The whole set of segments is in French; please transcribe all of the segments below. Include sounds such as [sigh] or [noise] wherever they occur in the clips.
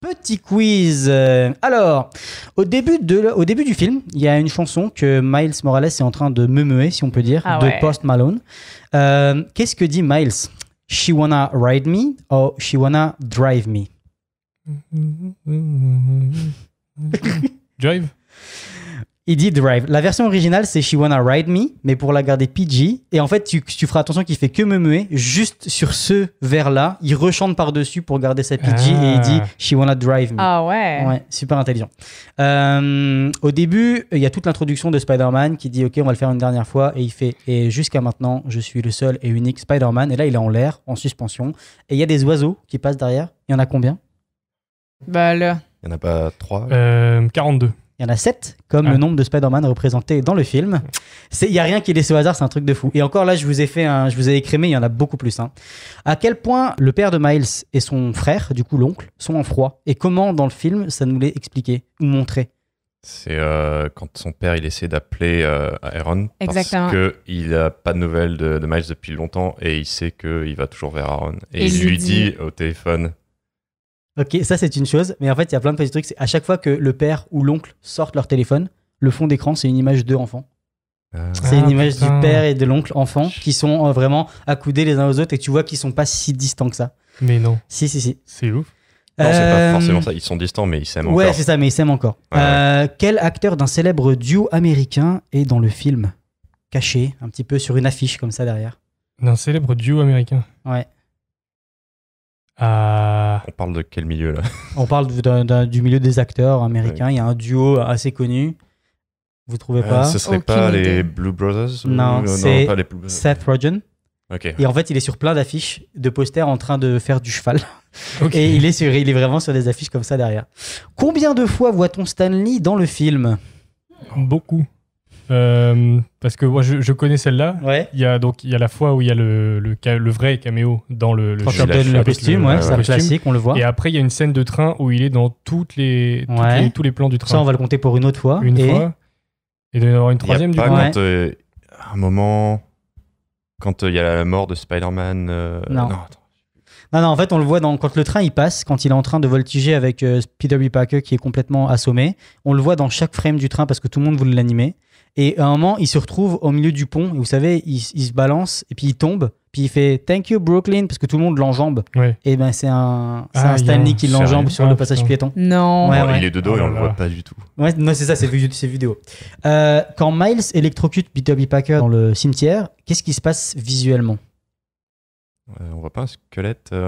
Petit quiz. Alors, au début, du film, il y a une chanson que Miles Morales est en train de meumer, si on peut dire, ah de Post Malone. Euh, qu'est-ce que dit Miles She wanna ride me or she wanna drive me [laughs] Drive il dit Drive. La version originale, c'est She Wanna Ride Me, mais pour la garder PG. Et en fait, tu, feras attention qu'il fait que me muer. Juste sur ce vers-là, il rechante par-dessus pour garder sa PG et il ah. dit She Wanna Drive Me. Ah ouais. ouais super intelligent. Euh, au début, il y a toute l'introduction de Spider-Man qui dit Ok, on va le faire une dernière fois. Et il fait Et jusqu'à maintenant, je suis le seul et unique Spider-Man. Et là, il est en l'air, en suspension. Et il y a des oiseaux qui passent derrière. Il y en a combien Bah là. Il n'y en a pas trois 42. Euh, il y en a 7, comme ah. le nombre de Spider-Man représenté dans le film. Il n'y a rien qui est laissé au hasard, c'est un truc de fou. Et encore là, je vous ai fait je vous ai écrémé, il y en a beaucoup plus. Hein. À quel point le père de Miles et son frère, du coup l'oncle, sont en froid Et comment dans le film ça nous l'est expliqué ou montré c'est euh, quand son père il essaie d'appeler euh, Aaron Exactement. parce qu'il n'a pas de nouvelles de, Miles depuis longtemps et il sait qu'il va toujours vers Aaron. Et, il lui dit au téléphone Ok, ça c'est une chose, mais en fait il y a plein de petits trucs. C'est à chaque fois que le père ou l'oncle sortent leur téléphone, le fond d'écran c'est une image d'eux enfants. Euh, c'est une ah, image du père et de l'oncle enfant qui sont euh, vraiment accoudés les uns aux autres et tu vois qu'ils sont pas si distants que ça. Mais non. Si, si, si. C'est ouf. Non, c'est pas euh, forcément ça. Ils sont distants, mais ils s'aiment encore. Ouais, c'est ça, mais ils s'aiment encore. Quel acteur d'un célèbre duo américain est dans le film Caché, un petit peu sur une affiche comme ça derrière. D'un célèbre duo américain Ouais. Euh, on parle de quel milieu là On parle du milieu des acteurs américains. Il y a un duo assez connu. Vous trouvez euh, pas Ce serait pas euh, les Blue Brothers Non, c'est Seth Rogen. Et en fait, il est sur plein d'affiches de posters en train de faire du cheval. [laughs] Et il est, il est vraiment sur des affiches comme ça derrière. Combien de fois voit-on Stanley dans le film Beaucoup. Euh, parce que moi, je, connais celle-là. Il y a donc il y a la fois où il y a le, le, vrai caméo dans le, le, le, costume, ouais, c'est classique, on le voit. Et après, il y a une scène de train où il est dans toutes les, tous les plans du train. Ça, on va le compter pour une autre fois. Une et... fois. Et d'en avoir une troisième y a pas coup. Quand, euh, un moment, quand euh, il y a la mort de Spider-Man. non. non Non, en fait, on le voit dans, quand le train il passe, quand il est en train de voltiger avec euh, Peter Parker qui est complètement assommé. On le voit dans chaque frame du train parce que tout le monde voulait l'animer. Et à un moment, il se retrouve au milieu du pont. Et vous savez, il, se balance et puis il tombe. Puis il fait Thank you Brooklyn parce que tout le monde l'enjambe. Et ben c'est un, ah, Stanley qui l'enjambe sur le ah, passage piéton. Non. Il est de dos et on le oh voit pas du tout. Ouais, non, c'est ça, c'est vidéo. Euh, quand Miles électrocute B.W. Packer dans le cimetière, qu'est-ce qui se passe visuellement On euh, on voit pas un squelette euh,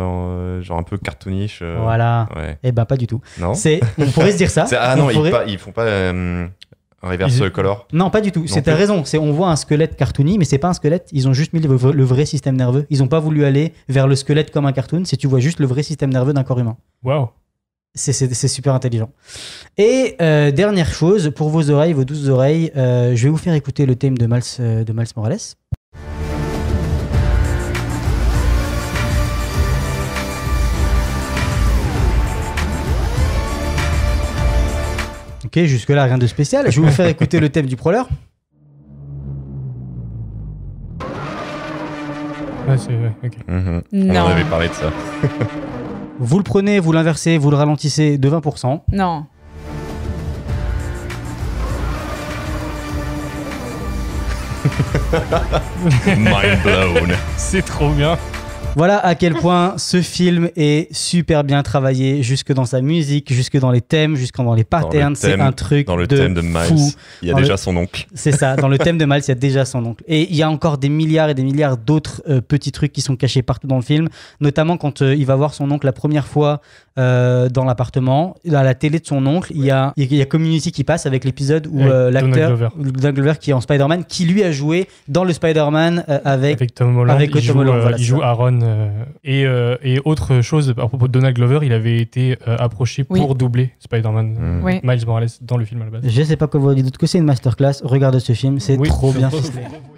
euh, genre un peu cartooniche. Voilà. Et eh ben pas du tout. Non. C'est, on pourrait se dire ça. [laughs] ah non, ils, ne ils, font pas reverse color Non, pas du tout. C'est ta raison. C'est on voit un squelette cartoony, mais c'est pas un squelette. Ils ont juste mis le, vrai système nerveux. Ils ont pas voulu aller vers le squelette comme un cartoon. C'est tu vois juste le vrai système nerveux d'un corps humain. Waouh. C'est super intelligent. Et euh, dernière chose, pour vos oreilles, vos douces oreilles, euh, je vais vous faire écouter le thème de euh, de Miles Morales. jusque-là, rien de spécial. Je vais vous faire [laughs] écouter le thème du proleur. Ah, mhm. On en avait parlé de ça. [laughs] Vous le prenez, vous l'inversez, vous le ralentissez de 20%. Non. [laughs] Mind blown. C'est trop bien. Voilà à quel point ce film est super bien travaillé, jusque dans sa musique, jusque dans les thèmes, jusque dans les patterns. C'est un truc dans le de thème de Miles. Fou. Il y a déjà son oncle. C'est ça. Dans le thème de Miles, il y a [laughs] déjà son oncle. Et il y a encore des milliards et des milliards d'autres euh, petits trucs qui sont cachés partout dans le film. Notamment quand euh, il va voir son oncle la première fois euh, dans l'appartement, à la télé de son oncle, il, y a, y a Community qui passe avec l'épisode où l'acteur Glover. Glover. qui est en Spider-Man, qui lui a joué dans le Spider-Man avec, Tom Holland. il joue Aaron euh, euh, et, autre chose, à propos de Donald Glover, il avait été euh, approché pour doubler Spider-Man, mm. Miles Morales, dans le film à la base. Je sais pas que vous dites que c'est une masterclass. Regardez ce film, c'est trop bien [laughs] ficelé.